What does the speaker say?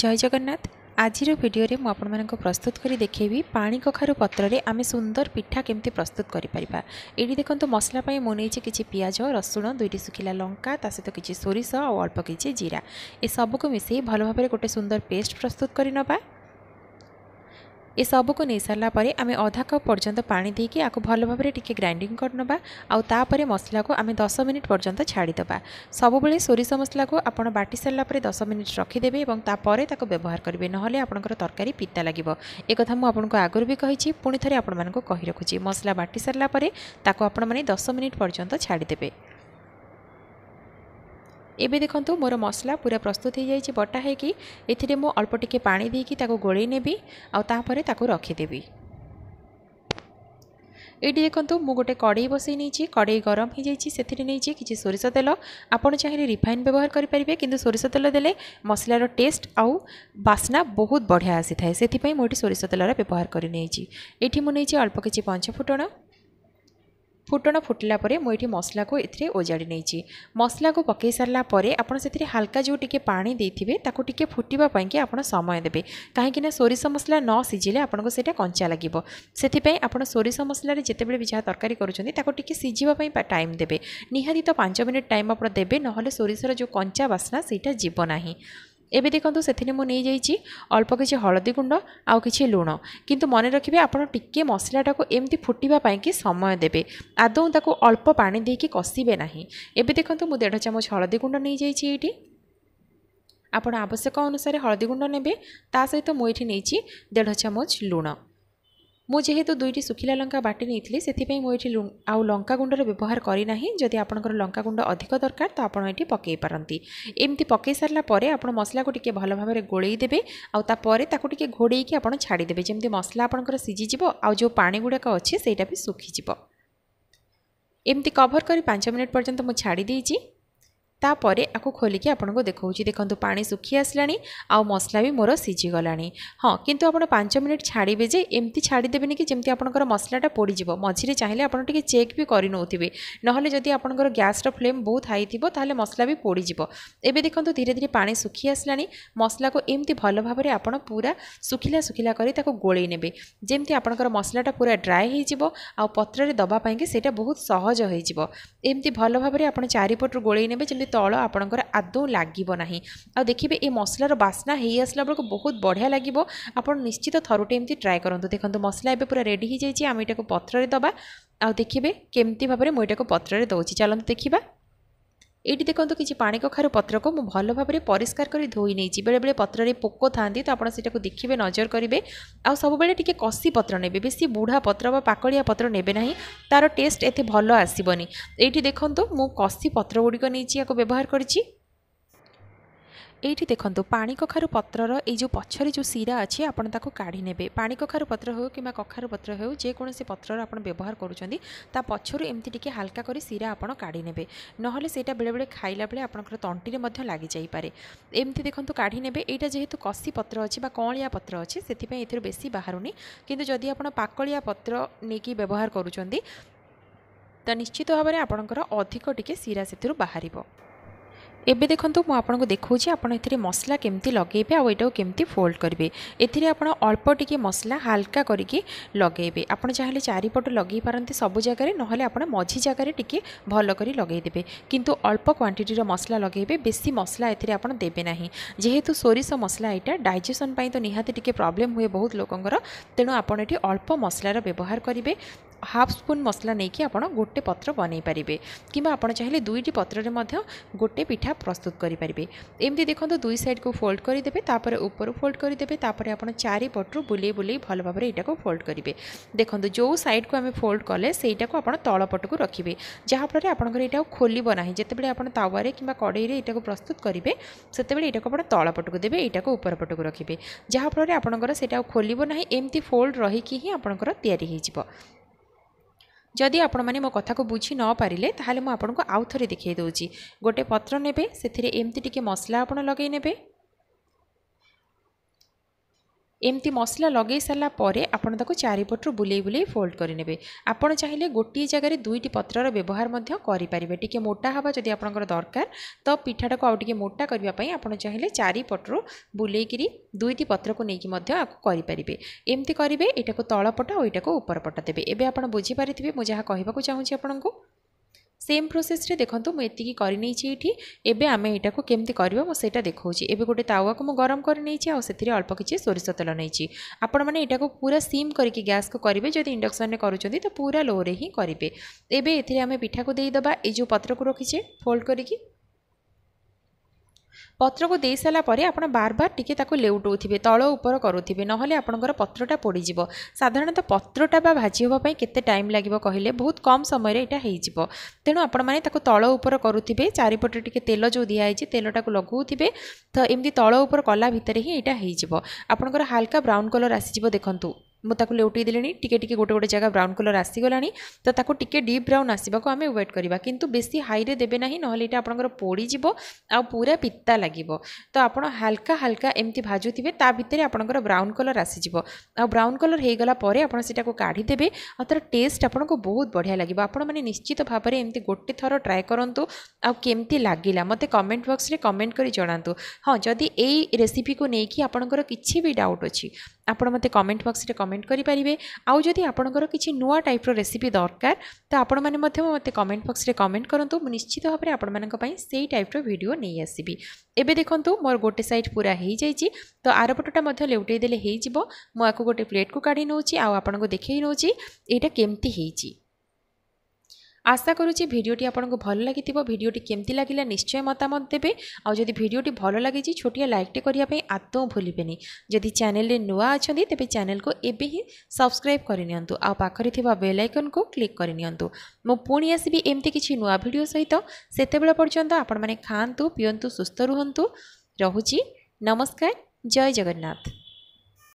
জয় জগন্নাথ আজির ভিডিওরে মু আপনার প্রস্তুত করে দেখেবি পাণি কখারু পত্রে আমি সুন্দর পিঠা কমিটি প্রস্তুত করে পারিবা এটি দেখুন মশলা পাই মু কিছু পিঁয়াজ রসুণ দুইটি শুখিলা লঙ্কা তা সহ কিছু সোরিষ আল্প কিছু জিরা এসবু মিশাই ভালোভাবে গোটে সুন্দর পেস্ট প্রস্তুত করে নেবা এসবুকু নেই সারা পরে আমি অধা কপ পর্যন্ত পা দিয়ে আকু ভাল ভাবে টিকি গ্রাইন্ডিং করে আউ তাপরে মশলাকে আমি দশ মিনিট পর্যন্ত ছাড়িদেবা সবুলে সোরিষ মশলাকে আপনার বাটি সারা পরে দশ মিনিট রখিদেবে এবং তাপরে তাকে ব্যবহার করবে নহলে আপনার তরকারি পিতা লাগবে একথা মু আপনার আগর বি কী পুঁ থে আপনার কী রাখুছি মশলা বাটি সারা পরে তাকে আপনার দশ মিনিট পর্যন্ত ছাড়িদেবে এবে দেখুন মোর মশলা পুরা প্রস্তুত হয়ে যাই বটা হয়েকি এতে মু অল্প টিকি পা দিয়ে তাকে গোলাই নেবি আপরে তাকে রখিদেবি এইটি দেখুন মু গোটে কড়াই বসাই নিয়েছি কড়াই গরম হয়ে যাই সেটি নিয়েছি কিছু সোরষ তেল আপনার চাইলে রিফাইন ব্যবহার করে পেয়ে কিন্তু সোরষ তেল দেলে মশলার টেস্ট আউ বাসনা বহুত বঢ়িয়া আসি থাকে সেই মু সোরষ তেলর ব্যবহার করে নিয়েছি এটি মুছি অল্প কিছু পঞ্চফুটণ ଫୁଟଣ ଫୁଟିଲା ପରେ ମୁଁ ଏଠି ମସଲାକୁ ଏଥିରେ ଓଜାଡ଼ି ନେଇଛି ମସଲାକୁ ପକାଇ ସାରିଲା ପରେ ଆପଣ ସେଥିରେ ହାଲକା ଯେଉଁ ଟିକିଏ ପାଣି ଦେଇଥିବେ ତାକୁ ଟିକିଏ ଫୁଟିବା ପାଇଁକି ଆପଣ ସମୟ ଦେବେ କାହିଁକିନା ସୋରିଷ ମସଲା ନ ସିଝିଲେ ଆପଣଙ୍କୁ ସେଇଟା କଞ୍ଚା ଲାଗିବ ସେଥିପାଇଁ ଆପଣ ସୋରିଷ ମସଲାରେ ଯେତେବେଳେ ବି ଯାହା ତରକାରୀ କରୁଛନ୍ତି ତାକୁ ଟିକିଏ ସିଝିବା ପାଇଁ ଟାଇମ୍ ଦେବେ ନିହାତି ତ ପାଞ୍ଚ ମିନିଟ୍ ଟାଇମ୍ ଆପଣ ଦେବେ ନହେଲେ ସୋରିଷର ଯେଉଁ କଞ୍ଚା ବାସ୍ନା ସେଇଟା ଯିବ ନାହିଁ এবে দেখুন সেখানে মু নিয়ে যাইছি অল্প কিছু হলদি গুণ্ড আউ কিছু লুণ কিন্তু মনে রাখবে আপনার টিকি মশলাটা এমতি ফুটবা কি সময় দেবে আদৌ তাকে অল্প পা দিয়ে কষিবে না এবে দেখুন মু দেড় চামচ হলদি গুণ্ড নিয়ে যাইছি এইটি আপনার আবশ্যক অনুসারে হলদি গুণ্ড নেবে তা সহ মু এটি নিয়েছি দেড় চামচ লুণ ମୁଁ ଯେହେତୁ ଦୁଇଟି ଶୁଖିଲା ଲଙ୍କା ବାଟି ନେଇଥିଲି ସେଥିପାଇଁ ମୁଁ ଏଠି ଆଉ ଲଙ୍କା ଗୁଣ୍ଡର ବ୍ୟବହାର କରିନାହିଁ ଯଦି ଆପଣଙ୍କର ଲଙ୍କା ଗୁଣ୍ଡ ଅଧିକ ଦରକାର ତ ଆପଣ ଏଠି ପକାଇ ପାରନ୍ତି ଏମିତି ପକାଇ ସାରିଲା ପରେ ଆପଣ ମସଲାକୁ ଟିକେ ଭଲ ଭାବରେ ଗୋଳେଇ ଦେବେ ଆଉ ତାପରେ ତାକୁ ଟିକେ ଘୋଡ଼େଇକି ଆପଣ ଛାଡ଼ିଦେବେ ଯେମିତି ମସଲା ଆପଣଙ୍କର ସିଝିଯିବ ଆଉ ଯେଉଁ ପାଣି ଗୁଡ଼ାକ ଅଛି ସେଇଟା ବି ଶୁଖିଯିବ ଏମିତି କଭର୍ କରି ପାଞ୍ଚ ମିନିଟ୍ ପର୍ଯ୍ୟନ୍ତ ମୁଁ ଛାଡ଼ି ଦେଇଛି ତାପରେ ଆକୁ ଖୋଲିକି ଆପଣଙ୍କୁ ଦେଖାଉଛି ଦେଖନ୍ତୁ ପାଣି ଶୁଖି ଆସିଲାଣି ଆଉ ମସଲା ବି ମୋର ସିଝିଗଲାଣି ହଁ କିନ୍ତୁ ଆପଣ ପାଞ୍ଚ ମିନିଟ୍ ଛାଡ଼ିବେ ଯେ ଏମିତି ଛାଡ଼ିଦେବେନି କି ଯେମିତି ଆପଣଙ୍କର ମସଲାଟା ପୋଡ଼ିଯିବ ମଝିରେ ଚାହିଁଲେ ଆପଣ ଟିକେ ଚେକ୍ ବି କରିନେଉଥିବେ ନହେଲେ ଯଦି ଆପଣଙ୍କର ଗ୍ୟାସ୍ର ଫ୍ଲେମ୍ ବହୁତ ହାଇ ଥିବ ତାହେଲେ ମସଲା ବି ପୋଡ଼ିଯିବ ଏବେ ଦେଖନ୍ତୁ ଧୀରେ ଧୀରେ ପାଣି ଶୁଖି ଆସିଲାଣି ମସଲାକୁ ଏମିତି ଭଲ ଭାବରେ ଆପଣ ପୁରା ଶୁଖିଲା ଶୁଖିଲା କରି ତାକୁ ଗୋଳେଇ ନେବେ ଯେମିତି ଆପଣଙ୍କର ମସଲାଟା ପୁରା ଡ୍ରାଏ ହୋଇଯିବ ଆଉ ପତ୍ରରେ ଦେବା ପାଇଁକି ସେଇଟା ବହୁତ ସହଜ ହୋଇଯିବ ଏମିତି ଭଲ ଭାବରେ ଆପଣ ଚାରିପଟରୁ ଗୋଳେଇ ନେବେ ଯେମିତି ତଳ ଆପଣଙ୍କର ଆଦୌ ଲାଗିବ ନାହିଁ ଆଉ ଦେଖିବେ ଏ ମସଲାର ବାସ୍ନା ହେଇ ଆସିଲା ବେଳକୁ ବହୁତ ବଢ଼ିଆ ଲାଗିବ ଆପଣ ନିଶ୍ଚିତ ଥରୁଟେ ଏମିତି ଟ୍ରାଏ କରନ୍ତୁ ଦେଖନ୍ତୁ ମସଲା ଏବେ ପୁରା ରେଡ଼ି ହେଇଯାଇଛି ଆମେ ଏଇଟାକୁ ପତ୍ରରେ ଦେବା ଆଉ ଦେଖିବେ କେମିତି ଭାବରେ ମୁଁ ଏଇଟାକୁ ପତ୍ରରେ ଦେଉଛି ଚାଲନ୍ତୁ ଦେଖିବା ଏଇଠି ଦେଖନ୍ତୁ କିଛି ପାଣି କଖାରୁ ପତ୍ରକୁ ମୁଁ ଭଲ ଭାବରେ ପରିଷ୍କାର କରି ଧୋଇ ନେଇଛି ବେଳେବେଳେ ପତ୍ରରେ ପୋକ ଥାନ୍ତି ତ ଆପଣ ସେଟାକୁ ଦେଖିବେ ନଜର କରିବେ ଆଉ ସବୁବେଳେ ଟିକେ କଷି ପତ୍ର ନେବେ ବେଶୀ ବୁଢ଼ା ପତ୍ର ବା ପାକଳିଆ ପତ୍ର ନେବେ ନାହିଁ ତା'ର ଟେଷ୍ଟ ଏତେ ଭଲ ଆସିବନି ଏଇଠି ଦେଖନ୍ତୁ ମୁଁ କଷି ପତ୍ରଗୁଡ଼ିକ ନେଇଛି ୟାକୁ ବ୍ୟବହାର କରିଛି এইটি দেখুন পাণি কখারু পত্র এই যে পছরে যে শিরা আছে আপনার তাকে কাড়ি নেবে পাণি কখারু পত্র হোক কিংবা কখারু পত্র হো যেকোন পত্র আপনার ব্যবহার করছেন তা পছরু এমতি টিকি হালকা করে শিরা আপনার কাড়ি নেবে নহলে সেটা বেড়ে বেড়ে খাইলা বেড়ে আপনার তন্টিরে লাগি যাই যাইপরে এমতি দেখুন কাড়ি নেবে এইটা যেহেতু কষি পত্র অছি বা কঁলিয়া পত্র অছি সেপাই এর বেশি বাহুনি কিন্তু যদি আপনার পাকলিয়া পত্র নেই ব্যবহার করছেন তা নিশ্চিত ভাবে আপনার অধিক টিকি ଶିରା ସେଥିରୁ বাহার এবে দেখুন মু আপনার দেখছি আপনার এতে মশলা কমিটি লগাইবে আইটাও কমিটি ফোল্ড করবে এতে আপনার অল্প টিকি মশলা হালকা করি লগাইবে আপনার যাহলে চারিপট লগাই পারতে সবু জায়গায় নহলে আপনার মঝি জায়গায় টিকি ভাল করে লগাইদেবে কিন্তু অল্প কোয়ান্টিটির মশলা লগাইবে বেশি মশলা এতে আপনার দেবে না যেহেতু সোরিষ মশলা এটা ডাইজেসন তো নিহতি টিকি প্রোবলেম হুয়ে বহুত লোকর তেণু আপনার এটি অল্প মশলার ব্যবহার করবে হাফ স্পুন মশলা ନେଇକି ଆପଣ ଗୋଟେ ପତ୍ର ବନେଇ ପାରିବେ କିମ୍ବା ଆପଣ ଚାହିଁଲେ ଦୁଇଟି ପତ୍ରରେ ମଧ୍ୟ ଗୋଟେ ପିଠା ପ୍ରସ୍ତୁତ କରିପାରିବେ ଏମିତି ଦେଖନ୍ତୁ ଦୁଇ ସାଇଡ଼କୁ ଫୋଲ୍ଡ କରିଦେବେ ତାପରେ ଉପରୁ ଫୋଲ୍ଡ କରିଦେବେ ତାପରେ ଆପଣ ଚାରିପଟରୁ ବୁଲେଇ ବୁଲେଇ ଭଲ ଭାବରେ ଏଇଟାକୁ ଫୋଲ୍ଡ କରିବେ ଦେଖନ୍ତୁ ଯେଉଁ ସାଇଡ଼କୁ ଆମେ ଫୋଲ୍ଡ କଲେ ସେଇଟାକୁ ଆପଣ ତଳପଟକୁ ରଖିବେ ଯାହାଫଳରେ ଆପଣଙ୍କର ଏଇଟାକୁ ଖୋଲିବ ନାହିଁ ଯେତେବେଳେ ଆପଣ ତାୱାରେ କିମ୍ବା କଡ଼େଇରେ ଏଇଟାକୁ ପ୍ରସ୍ତୁତ କରିବେ ସେତେବେଳେ ଏଇଟାକୁ ଆପଣ ତଳପଟକୁ ଦେବେ ଏଇଟାକୁ ଉପର ପଟକୁ ରଖିବେ ଯାହାଫଳରେ ଆପଣଙ୍କର ସେଇଟା ଖୋଲିବ ନାହିଁ ଏମିତି ଫୋଲ୍ଡ ରହିକି ହିଁ ଆପଣଙ୍କର ତିଆରି ହୋଇଯିବ ଯଦି ଆପଣମାନେ ମୋ କଥାକୁ ବୁଝି ନ ପାରିଲେ ତାହେଲେ ମୁଁ ଆପଣଙ୍କୁ ଆଉ ଥରେ ଦେଖାଇ ଦେଉଛି ଗୋଟେ ପତ୍ର ନେବେ ସେଥିରେ ଏମିତି ଟିକେ ମସଲା ଆପଣ ଲଗାଇ ନେବେ ଏମିତି ମସଲା ଲଗାଇ ସାରିଲା ପରେ ଆପଣ ତାକୁ ଚାରିପଟରୁ ବୁଲେଇ ବୁଲେଇ ଫୋଲ୍ଡ କରିନେବେ ଆପଣ ଚାହିଁଲେ ଗୋଟିଏ ଜାଗାରେ ଦୁଇଟି ପତ୍ରର ବ୍ୟବହାର ମଧ୍ୟ କରିପାରିବେ ଟିକିଏ ମୋଟା ହେବା ଯଦି ଆପଣଙ୍କର ଦରକାର ତ ପିଠାଟାକୁ ଆଉ ଟିକିଏ ମୋଟା କରିବା ପାଇଁ ଆପଣ ଚାହିଁଲେ ଚାରିପଟରୁ ବୁଲେଇକିରି ଦୁଇଟି ପତ୍ରକୁ ନେଇକି ମଧ୍ୟ ଆକୁ କରିପାରିବେ ଏମିତି କରିବେ ଏଇଟାକୁ ତଳପଟ ଆଉ ଏଇଟାକୁ ଉପରପଟ ଦେବେ ଏବେ ଆପଣ ବୁଝିପାରିଥିବେ ମୁଁ ଯାହା କହିବାକୁ ଚାହୁଁଛି ଆପଣଙ୍କୁ সেম প্রোসেসে দেখন্তু মু এতিকি করে নেইছি এটি এবে আমি এটাকে কেমতি করবা মু সেটা দেখাউছি এবে গোটে তাওয়াকে মু গরম করে নেইছি আও সেতিরে অল্প কিছু সোরিষ তেল নেইছি আপন মানে এটাকে পুরা সিম করিকি গ্যাস কো করিবে যদি ইন্ডকশন রে করুচন্তি তো পুরা লো রে হি করিবে এবে এথিরে আমি পিঠাকু দেই দবা এই যে পত্রকু রাখিছে ফোল্ড করিকি ପତ୍ରକୁ ଦେଇସାରିଲା ପରେ ଆପଣ ବାର ବାର ଟିକିଏ ତାକୁ ଲେଉଟାଉଥିବେ ତଳ ଉପର କରୁଥିବେ ନହେଲେ ଆପଣଙ୍କର ପତ୍ରଟା ପୋଡ଼ିଯିବ ସାଧାରଣତଃ ପତ୍ରଟା ବା ଭାଜି ହେବା ପାଇଁ କେତେ ଟାଇମ୍ ଲାଗିବ କହିଲେ ବହୁତ କମ୍ ସମୟରେ ଏଇଟା ହେଇଯିବ ତେଣୁ ଆପଣମାନେ ତାକୁ ତଳ ଉପର କରୁଥିବେ ଚାରିପଟେ ଟିକିଏ ତେଲ ଯେଉଁ ଦିଆହେଇଛି ତେଲଟାକୁ ଲଗାଉଥିବେ ତ ଏମିତି ତଳ ଉପର କଲା ଭିତରେ ହିଁ ଏଇଟା ହେଇଯିବ ଆପଣଙ୍କର ହାଲକା ବ୍ରାଉନ୍ କଲର୍ ଆସିଯିବ ଦେଖନ୍ତୁ ମୁଁ ତାକୁ ଲେଉଟାଇ ଦେଲିଣି ଟିକେ ଟିକେ ଗୋଟେ ଗୋଟେ ଜାଗା ବ୍ରାଉନ୍ କଲର୍ ଆସିଗଲାଣି ତ ତାକୁ ଟିକେ ଡିପ୍ ବ୍ରାଉନ୍ ଆସିବାକୁ ଆମେ ୱେଟ୍ କରିବା କିନ୍ତୁ ବେଶୀ ହାଇରେ ଦେବେ ନାହିଁ ନହେଲେ ଏଇଟା ଆପଣଙ୍କର ପୋଡ଼ିଯିବ ଆଉ ପୁରା ପିତା ଲାଗିବ ତ ଆପଣ ହାଲକା ହାଲକା ଏମିତି ଭାଜୁଥିବେ ତା ଭିତରେ ଆପଣଙ୍କର ବ୍ରାଉନ୍ କଲର୍ ଆସିଯିବ ଆଉ ବ୍ରାଉନ୍ କଲର୍ ହୋଇଗଲା ପରେ ଆପଣ ସେଟାକୁ କାଢ଼ିଦେବେ ଆଉ ତା'ର ଟେଷ୍ଟ ଆପଣଙ୍କୁ ବହୁତ ବଢ଼ିଆ ଲାଗିବ ଆପଣମାନେ ନିଶ୍ଚିତ ଭାବରେ ଏମିତି ଗୋଟେ ଥର ଟ୍ରାଏ କରନ୍ତୁ ଆଉ କେମିତି ଲାଗିଲା ମୋତେ କମେଣ୍ଟ ବକ୍ସରେ କମେଣ୍ଟ କରି ଜଣାନ୍ତୁ ହଁ ଯଦି ଏଇ ରେସିପିକୁ ନେଇକି ଆପଣଙ୍କର କିଛି ବି ଡାଉଟ୍ ଅଛି ଆପଣ ମୋତେ କମେଣ୍ଟ ବକ୍ସରେ କମେଣ୍ଟ କମେଣ୍ଟ କରିପାରିବେ ଆଉ ଯଦି ଆପଣଙ୍କର କିଛି ନୂଆ ଟାଇପ୍ର ରେସିପି ଦରକାର ତ ଆପଣମାନେ ମଧ୍ୟ ମୋତେ କମେଣ୍ଟ ବକ୍ସରେ କମେଣ୍ଟ କରନ୍ତୁ ମୁଁ ନିଶ୍ଚିତ ଭାବରେ ଆପଣମାନଙ୍କ ପାଇଁ ସେଇ ଟାଇପ୍ର ଭିଡ଼ିଓ ନେଇ ଆସିବି ଏବେ ଦେଖନ୍ତୁ ମୋର ଗୋଟେ ସାଇଡ଼୍ ପୁରା ହେଇଯାଇଛି ତ ଆରପଟଟା ମଧ୍ୟ ଲେଉଟେଇ ଦେଲେ ହେଇଯିବ ମୁଁ ଆକୁ ଗୋଟେ ପ୍ଲେଟ୍କୁ କାଢ଼ି ନେଉଛି ଆଉ ଆପଣଙ୍କୁ ଦେଖେଇ ନେଉଛି ଏଇଟା କେମିତି ହେଇଛି আশা করুছি ভিডিওটি আপনার ভাল লাগি ভিডিওটি কেমতি লাগিলা নিশ্চয় মতামত দেবে আদি ভিডিওটি ভাল লাগিছি ছোটিয়া লাইকটে করা আদৌ ভুলবেনি যদি চ্যানেলে নূয়া অনেক তেমনি চ্যানেলকে এবে হি সবসক্রাইব করে নিউ আখে থাকা বেল আইকনকু ক্লিক করে নিউ মু পুঁ আসবি এমতি কিছু নূয়া ভিডিও সহিত সেতবে পর্যন্ত আপনার খাঁতু পিঁতু সুস্থ রুহতু রহুচি নমস্কার জয় জগন্নাথ